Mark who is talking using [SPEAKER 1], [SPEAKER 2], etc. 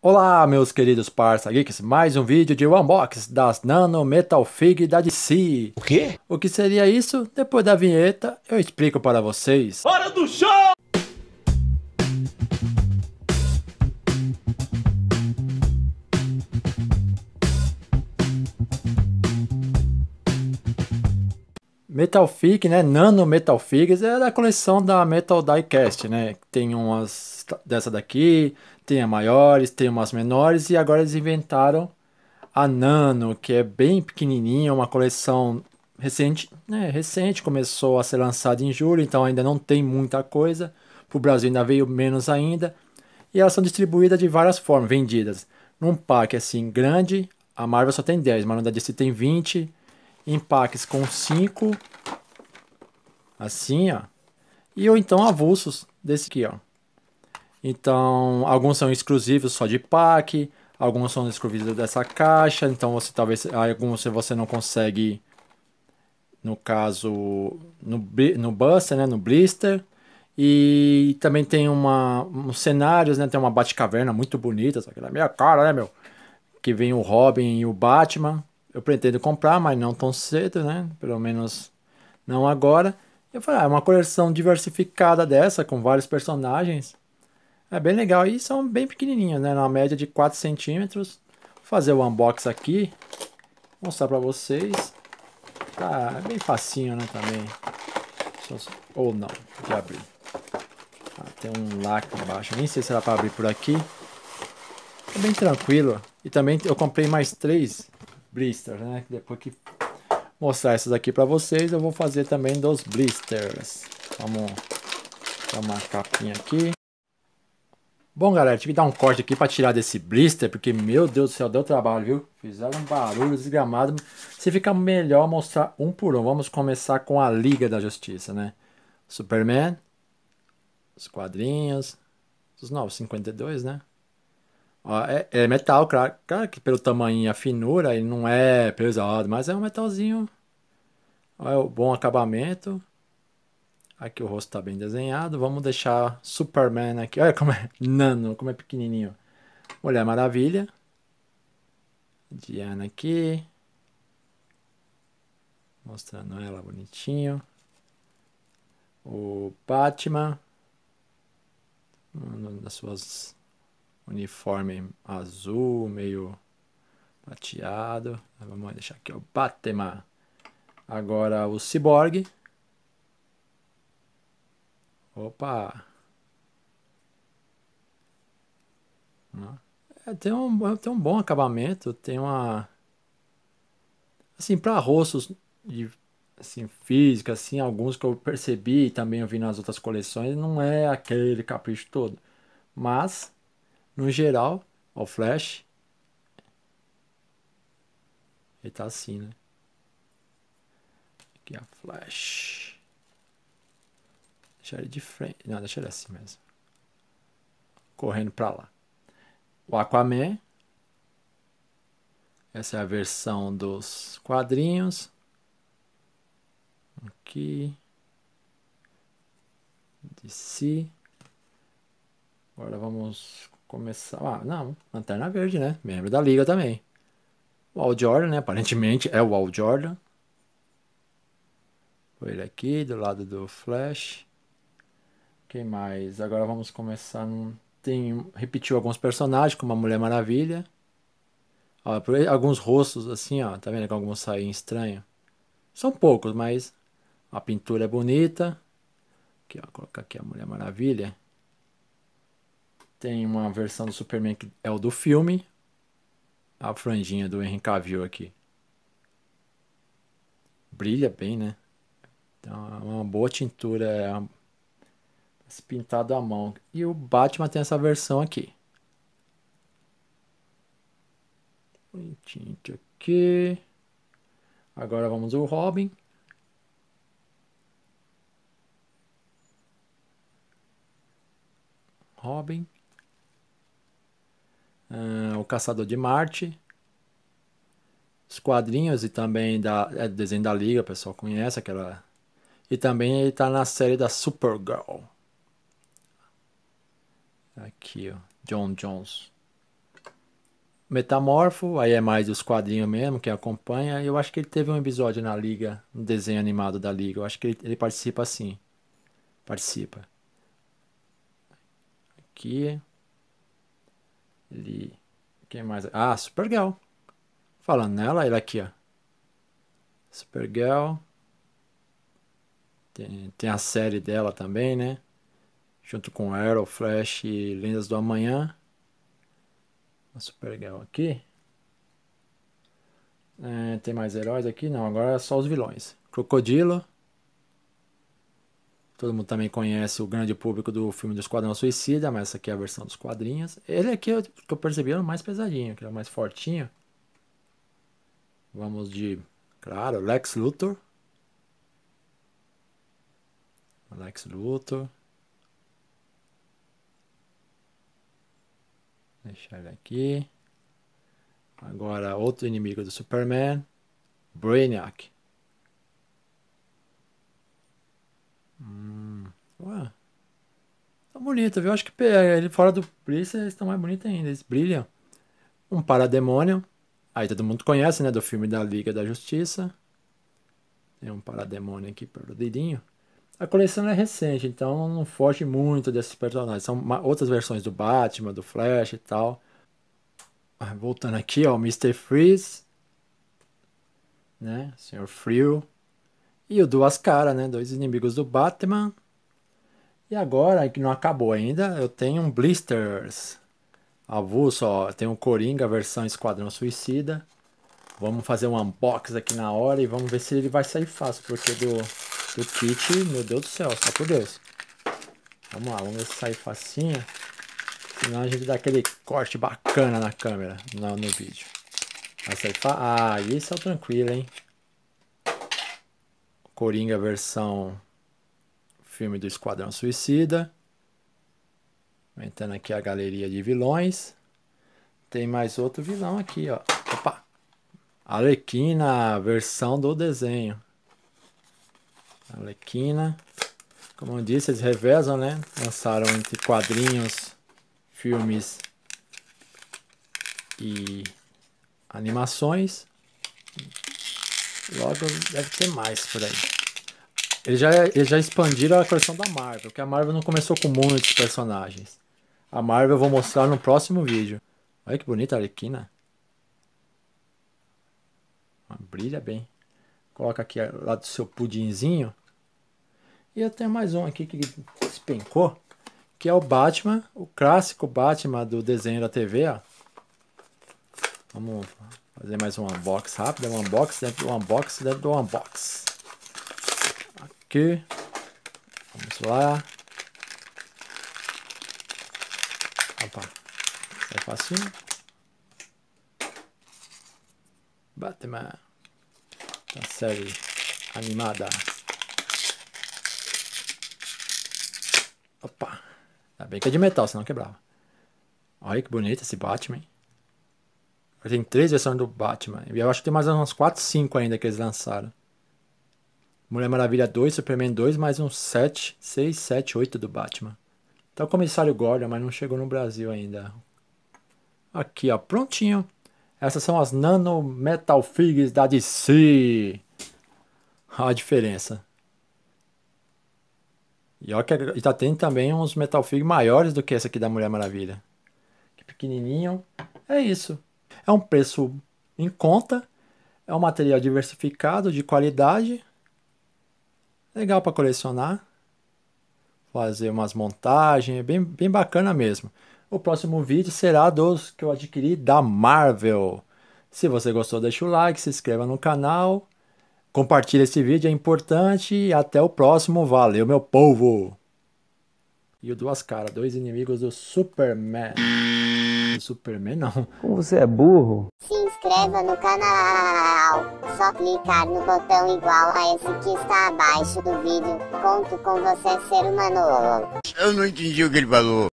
[SPEAKER 1] Olá meus queridos parça geeks, mais um vídeo de unboxing das Nano Metal Fig da DC. O quê? O que seria isso? Depois da vinheta eu explico para vocês. Hora do show! Metal Fig, né? Nano Metal Figs é da coleção da Metal Diecast, né? Tem umas dessa daqui, tem a maiores, tem umas menores e agora eles inventaram a Nano, que é bem pequenininha, uma coleção recente, né, recente, começou a ser lançada em julho, então ainda não tem muita coisa. Para o Brasil ainda veio menos ainda. E elas são distribuídas de várias formas, vendidas. Num pack assim grande, a Marvel só tem 10, mas na DC tem 20. Em packs com 5. Assim, ó. E ou então avulsos desse aqui, ó. Então, alguns são exclusivos só de pack, alguns são exclusivos dessa caixa, então você talvez alguns você não consegue no caso no no Buster, né, no Blister. E também tem uma uns cenários, né, tem uma Batcaverna muito bonita, só que na minha cara, né, meu, que vem o Robin e o Batman. Eu pretendo comprar, mas não tão cedo, né? Pelo menos não agora. Eu falei, ah, é uma coleção diversificada dessa com vários personagens é bem legal e são bem pequenininhos, né? Na média de 4 centímetros. Vou fazer o unboxing aqui. Vou mostrar pra vocês. Tá é bem facinho, né? Também. Ou não, de abrir. Ah, tem um lacre embaixo. Nem sei se dá pra abrir por aqui. É bem tranquilo. E também eu comprei mais três blisters, né? Depois que mostrar essas aqui pra vocês, eu vou fazer também dos blisters. Vamos dar uma capinha aqui. Bom, galera, tive que dar um corte aqui para tirar desse blister, porque, meu Deus do céu, deu trabalho, viu? Fizeram um barulho desgramado. Se fica melhor mostrar um por um. Vamos começar com a Liga da Justiça, né? Superman, os quadrinhos, os 952, né? Ó, é, é, metal, claro, claro que pelo tamanho e a finura ele não é pesado, mas é um metalzinho. Olha é o bom acabamento. Aqui o rosto está bem desenhado. Vamos deixar Superman aqui. Olha como é nano, como é pequenininho. Mulher Maravilha. Diana aqui. Mostrando ela bonitinho. O Batman. Um suas uniforme azul, meio prateado. Vamos deixar aqui o Batman. Agora o Cyborg. Opa! É, tem, um, é, tem um bom acabamento, tem uma. Assim, para rostos de assim, física, assim, alguns que eu percebi e também eu vi nas outras coleções, não é aquele capricho todo. Mas, no geral, o Flash. Ele tá assim, né? Aqui é a Flash. Deixar ele de frente. Não, deixa ele assim mesmo. Correndo para lá. O Aquaman. Essa é a versão dos quadrinhos. Aqui. De si. Agora vamos começar. Ah, não. Lanterna Verde, né? Membro da Liga também. O Al Jordan, né? Aparentemente é o Al Jordan. Foi ele aqui, do lado do Flash. Quem mais? Agora vamos começar. Tem, repetiu alguns personagens, como a Mulher Maravilha. alguns rostos assim, ó. Tá vendo com alguns saem estranho? São poucos, mas a pintura é bonita. Aqui, ó, colocar aqui a Mulher Maravilha. Tem uma versão do Superman que é o do filme. A franjinha do Henry Cavill aqui. Brilha bem, né? Então é uma boa tintura, é uma pintado à mão. E o Batman tem essa versão aqui. Bonitinho aqui. Agora vamos ao Robin. Robin. Ah, o Caçador de Marte. Os quadrinhos e também da, é, desenho da Liga, o pessoal conhece aquela. E também ele está na série da Supergirl. Aqui, ó. John Jones. Metamorfo, aí é mais os quadrinhos mesmo, que acompanha. Eu acho que ele teve um episódio na Liga, um desenho animado da Liga. Eu acho que ele, ele participa assim. Participa. Aqui. Ele. Quem mais? Ah, Supergirl. Falando nela, ele aqui, ó. Supergirl. Tem, tem a série dela também, né? junto com Arrow, Flash e Lendas do Amanhã. Uma Supergirl aqui. É, tem mais heróis aqui? Não, agora é só os vilões. Crocodilo. Todo mundo também conhece o grande público do filme do Esquadrão Suicida, mas essa aqui é a versão dos quadrinhos. Ele aqui, é que eu percebi, era é o mais pesadinho, que era é o mais fortinho. Vamos de, claro, Lex Luthor. Lex Luthor. Deixar ele aqui. Agora, outro inimigo do Superman. Brainiac. Hum, ué. Tá bonito, viu? Acho que ele fora do polícia eles estão mais bonitos ainda. Eles brilham. Um parademônio. Aí todo mundo conhece, né? Do filme da Liga da Justiça. Tem um parademônio aqui pelo dedinho. A coleção é recente, então não foge muito desses personagens. São outras versões do Batman, do Flash e tal. Ah, voltando aqui, ó, Mr. Freeze, né? Senhor Frio. E o Duas Caras, né? Dois inimigos do Batman. E agora, que não acabou ainda, eu tenho um Blisters. Avulso, ó. Tem um Coringa versão Esquadrão Suicida. Vamos fazer um unbox aqui na hora e vamos ver se ele vai sair fácil, porque do o kit, meu Deus do céu, só por Deus. Vamos lá, vamos ver se sai facinha. Senão a gente dá aquele corte bacana na câmera, no, no vídeo. Vai sair fa... Ah, isso é o tranquilo, hein? Coringa versão filme do Esquadrão Suicida. Aumentando aqui a galeria de vilões. Tem mais outro vilão aqui, ó. Opa! Alequina, versão do desenho. Alequina. Como eu disse, eles revezam, né? Lançaram entre quadrinhos, filmes e animações. Logo deve ter mais por aí. Eles já, eles já expandiram a coleção da Marvel, porque a Marvel não começou com muitos personagens. A Marvel eu vou mostrar no próximo vídeo. Olha que bonita a Arlequina. Brilha bem. Coloca aqui lá do seu pudinzinho. E até mais um aqui que se pencou que é o Batman, o clássico Batman do desenho da TV, ó. Vamos fazer mais um unbox rápido, um unbox dentro do unbox dentro do unbox. Aqui. Vamos lá. Opa. É facinho. Batman. Da tá série animada. Opa! Ainda tá bem que é de metal, senão quebrava. Olha que bonito esse Batman. Tem três versões do Batman. E eu acho que tem mais uns 4, 5 ainda que eles lançaram. Mulher Maravilha 2, Superman 2, mais uns 7, 6, 7, 8 do Batman. Tá o Comissário Gordon, mas não chegou no Brasil ainda. Aqui, ó, prontinho. Essas são as Nano Metal Figs da DC. Olha a diferença. E olha que ele tá tendo também uns Metal Fig maiores do que essa aqui da Mulher Maravilha. Que pequenininho. É isso. É um preço em conta. É um material diversificado, de qualidade. Legal para colecionar. Fazer umas montagens. É bem, bem bacana mesmo. O próximo vídeo será dos que eu adquiri da Marvel. Se você gostou, deixa o like, se inscreva no canal. Compartilha esse vídeo, é importante. Até o próximo. Valeu, meu povo! E o Duas Caras, dois inimigos do Superman. Do Superman, não. Como você é burro? Se inscreva no canal. Só clicar no botão igual a esse que está abaixo do vídeo. Conto com você, ser humano. Eu não entendi o que ele falou.